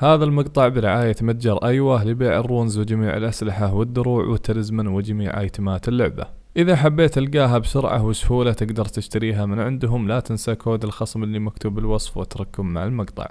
هذا المقطع برعاية متجر أيوه لبيع الرونز وجميع الأسلحة والدروع والتلزمن وجميع أيتمات اللعبة إذا حبيت تلقاها بسرعة وسهولة تقدر تشتريها من عندهم لا تنسى كود الخصم اللي مكتوب بالوصف واترككم مع المقطع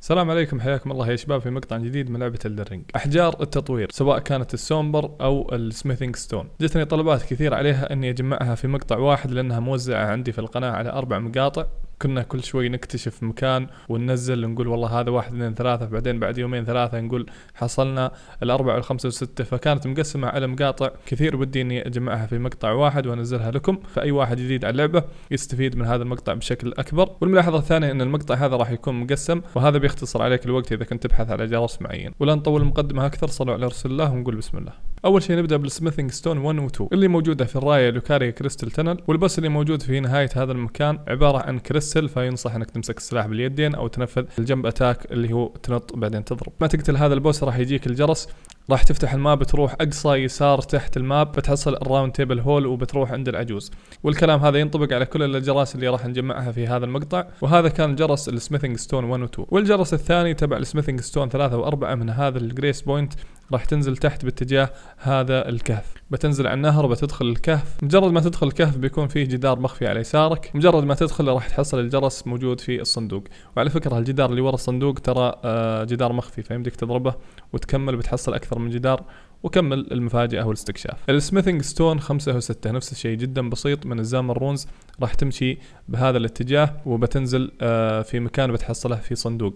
السلام عليكم حياكم الله يا شباب في مقطع جديد من لعبه الدرينج احجار التطوير سواء كانت السومبر او السميثينج ستون جتني طلبات كثير عليها اني اجمعها في مقطع واحد لانها موزعه عندي في القناه على اربع مقاطع كنا كل شوي نكتشف مكان وننزل نقول والله هذا واحد اثنين ثلاثة بعدين بعد يومين ثلاثة نقول حصلنا الأربعة والخمسة والستة فكانت مقسمة على مقاطع كثير ودي إني أجمعها في مقطع واحد وأنزلها لكم فأي واحد جديد على اللعبة يستفيد من هذا المقطع بشكل أكبر والملاحظة الثانية إن المقطع هذا راح يكون مقسم وهذا بيختصر عليك الوقت إذا كنت تبحث على جرس معين ولا نطول المقدمة أكثر صلوا على رسول الله ونقول بسم الله اول شيء نبدا بالسميثنج ستون 1 و 2 اللي موجوده في الرايه لوكاريا كريستال تنل والبس اللي موجود في نهايه هذا المكان عباره عن كريستال فينصح انك تمسك السلاح باليدين او تنفذ الجنب اتاك اللي هو تنط بعدين تضرب ما تقتل هذا البوس راح يجيك الجرس راح تفتح الماب تروح اقصى يسار تحت الماب بتحصل الراوند تيبل هول وبتروح عند العجوز والكلام هذا ينطبق على كل الجراس اللي راح نجمعها في هذا المقطع وهذا كان جرس السميثنج ستون 1 و 2 والجرس الثاني تبع السميثنج ستون 3 و4 من هذا الجريس بوينت راح تنزل تحت باتجاه هذا الكهف بتنزل على النهر بتدخل الكهف مجرد ما تدخل الكهف بيكون فيه جدار مخفي على يسارك مجرد ما تدخل راح تحصل الجرس موجود في الصندوق وعلى فكرة الجدار اللي ورا الصندوق ترى آه، جدار مخفي فيمديك تضربه وتكمل بتحصل أكثر من جدار وكمل المفاجأة والاستكشاف السميثنج ستون خمسة وستة نفس الشيء جدا بسيط من الزام الرونز راح تمشي بهذا الاتجاه وبتنزل آه، في مكان بتحصله في صندوق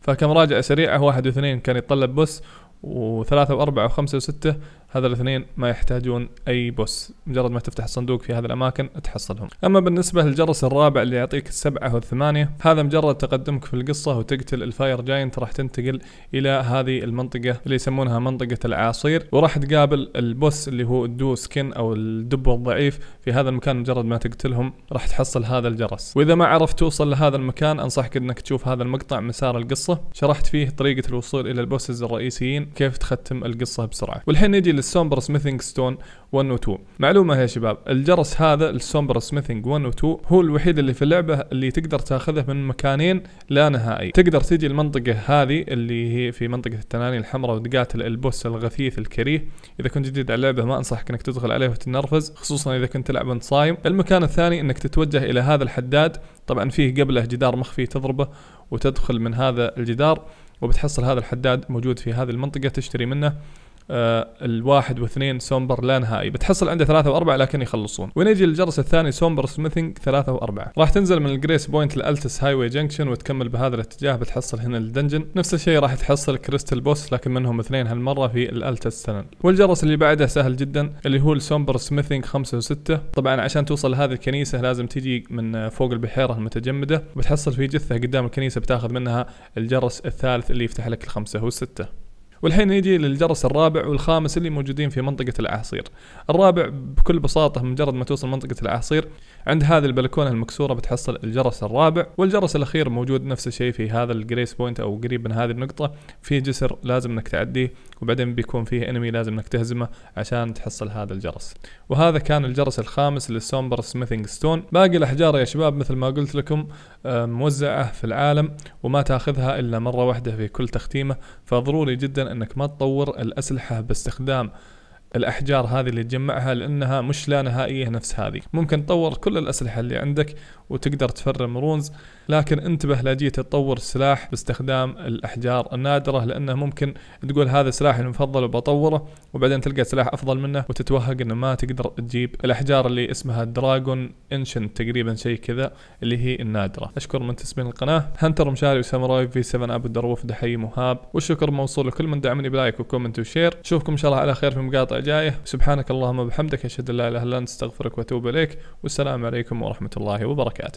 فكمراجعة سريعة واحد واثنين كان يتطلب بس وثلاثة وأربعة وخمسة وستة هذا الاثنين ما يحتاجون اي بوس مجرد ما تفتح الصندوق في هذه الاماكن تحصلهم اما بالنسبه للجرس الرابع اللي يعطيك السبعه والثمانيه هذا مجرد تقدمك في القصه وتقتل الفاير جاينت راح تنتقل الى هذه المنطقه اللي يسمونها منطقه العاصير وراح تقابل البوس اللي هو الدو سكن او الدب الضعيف في هذا المكان مجرد ما تقتلهم راح تحصل هذا الجرس واذا ما عرفت توصل لهذا المكان انصحك انك تشوف هذا المقطع مسار القصه شرحت فيه طريقه الوصول الى البوسز الرئيسيين كيف تختم القصه بسرعه والحين نجي السومبر سميثنج ستون 1 و 2 معلومة يا شباب الجرس هذا السومبر سميثنج 1 و 2 هو الوحيد اللي في اللعبة اللي تقدر تاخذه من مكانين لا نهائي تقدر تجي المنطقة هذه اللي هي في منطقة التنانين الحمراء وتقاتل البوس الغثيث الكريه اذا كنت جديد على اللعبة ما انصحك انك تدخل عليه وتتنرفز خصوصا اذا كنت تلعب وانت صايم المكان الثاني انك تتوجه الى هذا الحداد طبعا فيه قبله جدار مخفي تضربه وتدخل من هذا الجدار وبتحصل هذا الحداد موجود في هذه المنطقة تشتري منه آه، الواحد واثنين سومبر لا نهائي بتحصل عنده ثلاثة وأربعة لكن يخلصون ونجي للجرس الثاني سومبر سميثنج ثلاثة وأربعة راح تنزل من الجريس بوينت لألتس واي جنكشن وتكمل بهذا الاتجاه بتحصل هنا الدنجن نفس الشيء راح تحصل كريستال بوس لكن منهم اثنين هالمرة في الألتس تنل والجرس اللي بعده سهل جدا اللي هو السومبر سميثنج خمسة وستة طبعا عشان توصل لهذه الكنيسة لازم تيجي من فوق البحيرة المتجمدة وبتحصل في جثة قدام الكنيسة بتاخذ منها الجرس الثالث اللي يفتح لك الخمسة والستة والحين نيجي للجرس الرابع والخامس اللي موجودين في منطقة الأعاصير الرابع بكل بساطة مجرد ما توصل منطقة الأعاصير عند هذه البلكونة المكسورة بتحصل الجرس الرابع والجرس الأخير موجود نفس الشيء في هذا الجريس بوينت أو قريب من هذه النقطة في جسر لازم انك تعديه وبعدين بيكون فيه انمي لازم انك تهزمه عشان تحصل هذا الجرس وهذا كان الجرس الخامس للسومبر سميثينج ستون باقي الأحجار يا شباب مثل ما قلت لكم آه، موزعة في العالم وما تاخذها إلا مرة واحدة في كل تختيمة فضروري جدا انك ما تطور الاسلحه باستخدام الاحجار هذه اللي تجمعها لانها مش لا نهائيه نفس هذه ممكن تطور كل الاسلحه اللي عندك وتقدر تفرم رونز لكن انتبه لا جيت تطور سلاح باستخدام الاحجار النادره لانه ممكن تقول هذا سلاحي المفضل وبطوره وبعدين تلقى سلاح افضل منه وتتوهق انه ما تقدر تجيب الاحجار اللي اسمها دراجون انشن تقريبا شيء كذا اللي هي النادره اشكر من تسمين القناه هنتر مشاري وساموراي في 7 ابو الدروف دحي مهاب والشكر موصول لكل من دعمني بلايك وكومنت وشير اشوفكم ان شاء الله على خير في مقاطع جايه سبحانك اللهم وبحمدك اشهد ان لا اله الا انت استغفرك واتوب اليك والسلام عليكم ورحمه الله وبركاته